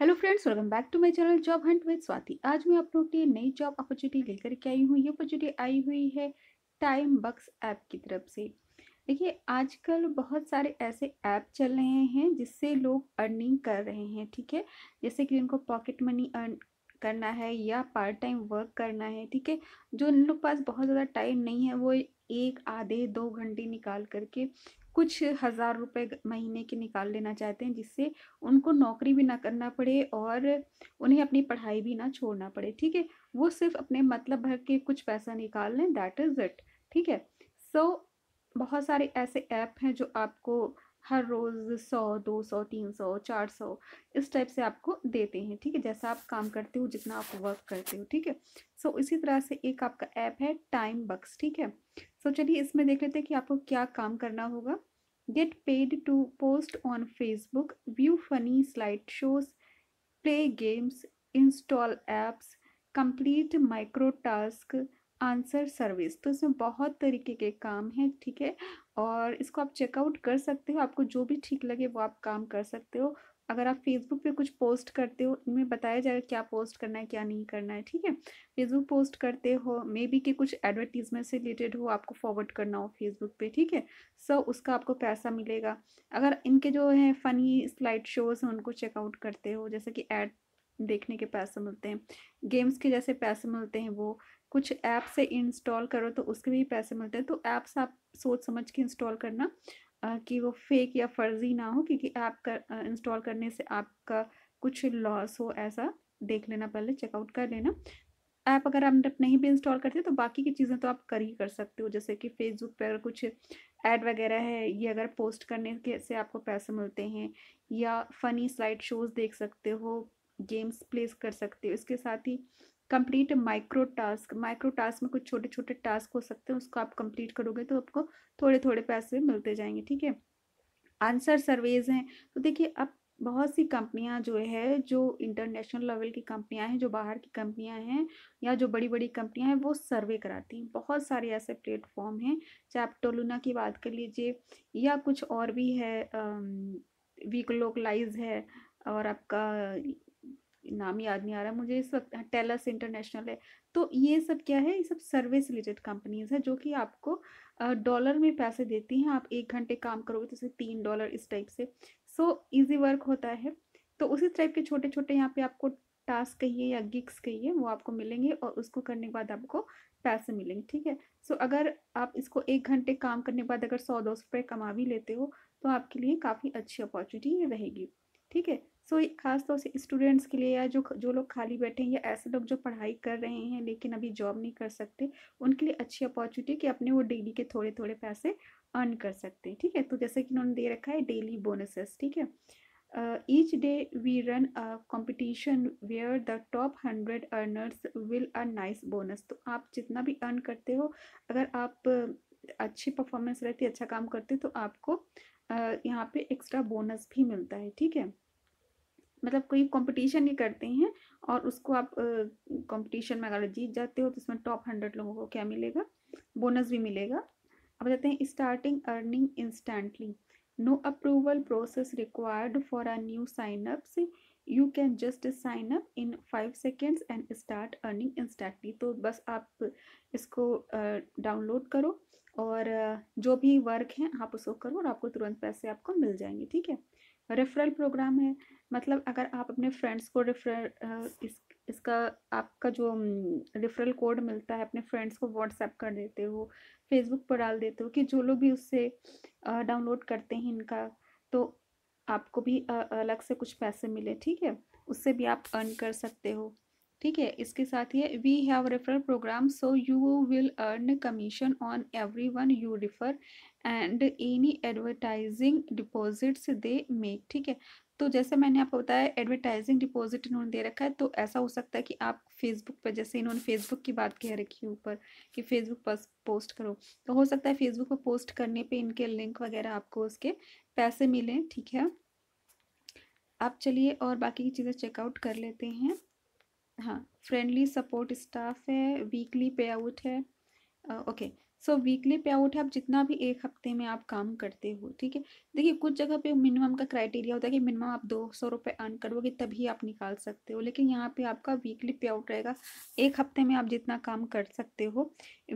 hello friends welcome back to my channel job hunt with Swati आज मैं आप लोगों के लिए नई जॉब अपॉर्चुनिटी लेकर के आई हूँ ये अपॉर्चुनिटी आई हुई है टाइम बक्स ऐप की तरफ से देखिए आजकल बहुत सारे ऐसे ऐप चल रहे हैं जिससे लोग अर्निंग कर रहे हैं ठीक है जैसे कि उनको पॉकेट मनी अर्न करना है या पार्ट टाइम वर्क करना है ठीक है जो उन लोग पास बहुत ज़्यादा टाइम नहीं है वो एक आधे दो घंटे निकाल करके कुछ हज़ार रुपए महीने के निकाल लेना चाहते हैं जिससे उनको नौकरी भी ना करना पड़े और उन्हें अपनी पढ़ाई भी ना छोड़ना पड़े ठीक है वो सिर्फ अपने मतलब भर के कुछ पैसा निकाल लें दैट इज़ इट ठीक है सो so, बहुत सारे ऐसे ऐप हैं जो आपको हर रोज़ सौ दो सौ तीन सौ चार सौ इस टाइप से आपको देते हैं ठीक है जैसा आप काम करते हो जितना आप वर्क करते हो ठीक है सो so, इसी तरह से एक आपका ऐप है टाइम बक्स ठीक है सो so, चलिए इसमें देख लेते हैं कि आपको क्या काम करना होगा Get paid to post on Facebook, view funny slideshows, play games, install apps, complete micro task, answer service तो इसमें बहुत तरीके के काम हैं ठीक है और इसको आप चेकआउट कर सकते हो आपको जो भी ठीक लगे वो आप काम कर सकते हो अगर आप फेसबुक पे कुछ पोस्ट करते हो इनमें बताया जाएगा क्या पोस्ट करना है क्या नहीं करना है ठीक है फेसबुक पोस्ट करते हो मे बी कि कुछ एडवर्टीजमेंट से रिलेटेड हो आपको फॉरवर्ड करना हो फेसबुक पे ठीक है सो उसका आपको पैसा मिलेगा अगर इनके जो है फ़नी स्लाइड शोज़ हैं उनको चेकआउट करते हो जैसे कि एड देखने के पैसे मिलते हैं गेम्स के जैसे पैसे मिलते हैं वो कुछ ऐप से इंस्टॉल करो तो उसके भी पैसे मिलते हैं तो ऐप्स आप सोच समझ के इंस्टॉल करना कि वो फेक या फ़र्ज़ी ना हो क्योंकि ऐप कर इंस्टॉल करने से आपका कुछ लॉस हो ऐसा देख लेना पहले चेकआउट कर लेना ऐप अगर आप नहीं भी इंस्टॉल करते तो बाकी की चीज़ें तो आप कर ही कर सकते हो जैसे कि फेसबुक पर कुछ ऐड वगैरह है ये अगर पोस्ट करने के से आपको पैसे मिलते हैं या फ़नी स्लाइड शोज़ देख सकते हो गेम्स प्लेस कर सकते हो इसके साथ ही complete micro task micro task में कुछ छोटे छोटे टास्क हो सकते हैं उसको आप कंप्लीट करोगे तो आपको थोड़े थोड़े पैसे मिलते जाएंगे ठीक है आंसर सर्वेज हैं तो देखिए अब बहुत सी कंपनियां जो है जो इंटरनेशनल लेवल की कंपनियां हैं जो बाहर की कंपनियां हैं या जो बड़ी बड़ी कंपनियां हैं वो सर्वे कराती हैं बहुत सारे ऐसे प्लेटफॉर्म हैं चाहे आप टोलूना की बात कर लीजिए या कुछ और भी है वीकलोकलाइज है और आपका नाम याद नहीं आ रहा मुझे इस वक्त टेलस इंटरनेशनल है तो ये सब क्या है ये सब सर्विस रिलेटेड कंपनीज है जो कि आपको डॉलर में पैसे देती हैं आप एक घंटे काम करोगे तो उसे तीन डॉलर इस टाइप से सो इजी वर्क होता है तो उसी टाइप के छोटे छोटे यहाँ पे आपको टास्क कहिए या गिग्स कहिए वो आपको मिलेंगे और उसको करने के बाद आपको पैसे मिलेंगे ठीक है सो so, अगर आप इसको एक घंटे काम करने के बाद अगर सौ दो सौ रुपये कमा भी लेते हो तो आपके लिए काफ़ी अच्छी अपॉर्चुनिटी रहेगी ठीक है सो so, खास तौर से स्टूडेंट्स के लिए या जो जो लोग खाली बैठे हैं या ऐसे लोग जो पढ़ाई कर रहे हैं लेकिन अभी जॉब नहीं कर सकते उनके लिए अच्छी अपॉर्चुनिटी कि अपने वो डेली के थोड़े थोड़े पैसे अर्न कर सकते हैं ठीक है तो जैसे कि उन्होंने दे रखा है डेली बोनसेस ठीक है each day we run a competition where the top hundred earners will a nice bonus तो आप जितना भी अर्न करते हो अगर आप अच्छी परफॉर्मेंस रहती अच्छा काम करते हो तो आपको uh, यहाँ पे एक्स्ट्रा बोनस भी मिलता है ठीक है मतलब कोई कंपटीशन ही करते हैं और उसको आप कंपटीशन में अगर जीत जाते हो तो उसमें टॉप हंड्रेड लोगों को क्या मिलेगा बोनस भी मिलेगा अब जाते हैं starting earning instantly no approval process required for our new signups you can just sign up in five seconds and start earning instantly तो बस आप इसको डाउनलोड करो और जो भी वर्क है आप उसको करो और आपको तुरंत पैसे आपको मिल जाएंगे ठीक है रेफरल प्रोग्राम है मतलब अगर आप अपने फ्रेंड्स को रेफर इस इसका आपका जो रेफरल कोड मिलता है अपने फ्रेंड्स को व्हाट्सएप कर देते हो फेसबुक पर डाल देते हो कि जो लोग भी उससे डाउनलोड करते हैं इनका तो आपको भी अलग से कुछ पैसे मिले ठीक है उससे भी आप अर्न कर सकते हो ठीक है इसके साथ ही we have referral program so you will earn commission on everyone you refer and any advertising deposits they make ठीक है तो जैसे मैंने आपको बताया एडवर्टाइजिंग डिपॉजिट इन्होंने दे रखा है तो ऐसा हो सकता है कि आप फेसबुक पर जैसे इन्होंने फेसबुक की बात कह रखी है ऊपर कि फेसबुक पर पोस्ट करो तो हो सकता है फेसबुक पर पोस्ट करने पे इनके लिंक वगैरह आपको उसके पैसे मिलें ठीक है आप चलिए और बाकी की चीज़ें चेकआउट कर लेते हैं हाँ फ्रेंडली सपोर्ट स्टाफ है वीकली पे आउट है okay so weekly payout है आप जितना भी एक हफ्ते में आप काम करते हो ठीक है देखिए कुछ जगह पे मिनिमम का क्राइटेरिया होता है कि मिनिमम आप दो सौ रुपये अर्न करोगे तभी आप निकाल सकते हो लेकिन यहाँ पे आपका वीकली पे आउट रहेगा एक हफ्ते में आप जितना काम कर सकते हो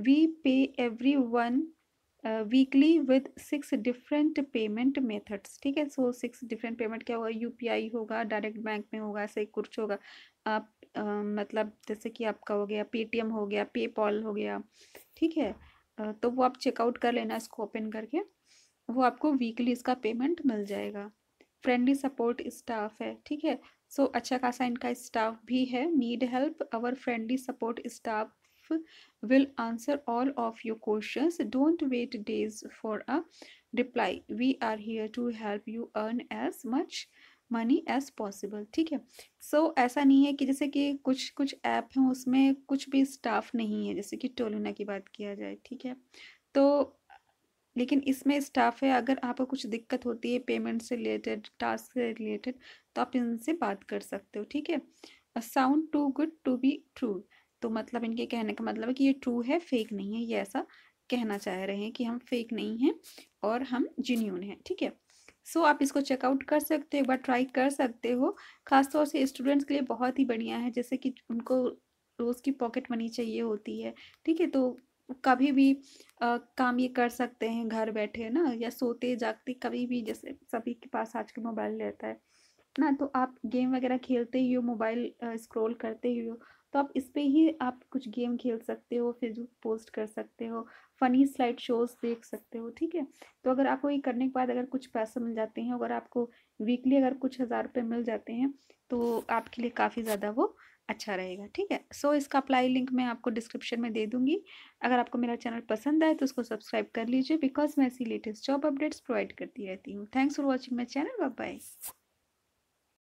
we pay everyone weekly with six different payment methods ठीक है सो सिक्स डिफरेंट पेमेंट क्या होगा यू होगा डायरेक्ट बैंक में होगा ऐसे कुछ होगा आप आ, मतलब जैसे कि आपका हो गया पेटीएम हो गया पेपॉल हो गया ठीक है आ, तो वो आप चेकआउट कर लेना इसको ओपन करके वो आपको वीकली इसका पेमेंट मिल जाएगा फ्रेंडली सपोर्ट स्टाफ है ठीक है सो so, अच्छा खासा इनका स्टाफ भी है need help our friendly support staff will answer all of your questions don't wait days for a reply we are here to help you earn as much money as possible ठीक है so so, ऐसा नहीं है कि जैसे कि कुछ कुछ ऐप हैं उसमें कुछ भी स्टाफ नहीं है जैसे कि टोलूना की बात किया जाए ठीक है तो लेकिन इसमें स्टाफ है अगर आपको कुछ दिक्कत होती है पेमेंट से रिलेटेड टास्क से रिलेटेड तो आप इनसे बात कर सकते हो ठीक है sound too good to be true तो मतलब इनके कहने का मतलब है कि ये ट्रू है फेक नहीं है ये ऐसा कहना चाह रहे हैं कि हम फेक नहीं हैं और हम जिन्यून हैं ठीक है सो so, आप इसको चेकआउट कर सकते हो एक बार ट्राई कर सकते हो खासतौर से स्टूडेंट्स के लिए बहुत ही बढ़िया है जैसे कि उनको रोज़ की पॉकेट मनी चाहिए होती है ठीक है तो कभी भी आ, काम ये कर सकते हैं घर बैठे ना या सोते जागते कभी भी जैसे सभी के पास आज के मोबाइल रहता है ना तो आप गेम वगैरह खेलते ही हो मोबाइल स्क्रॉल करते ही हो तो आप इस पर ही आप कुछ गेम खेल सकते हो फेसबुक पोस्ट कर सकते हो फ़नी स्लाइड शोज़ देख सकते हो ठीक है तो अगर आपको ये करने के बाद अगर कुछ पैसे मिल जाते हैं अगर आपको वीकली अगर कुछ हज़ार रुपये मिल जाते हैं तो आपके लिए काफ़ी ज़्यादा वो अच्छा रहेगा ठीक है सो so, इसका अप्लाई लिंक मैं आपको डिस्क्रिप्शन में दे दूंगी अगर आपको मेरा चैनल पसंद आए तो उसको सब्सक्राइब कर लीजिए बिकॉज मैं ऐसी लेटेस्ट जॉब अपडेट्स प्रोवाइड करती रहती हूँ thanks for watching my channel bye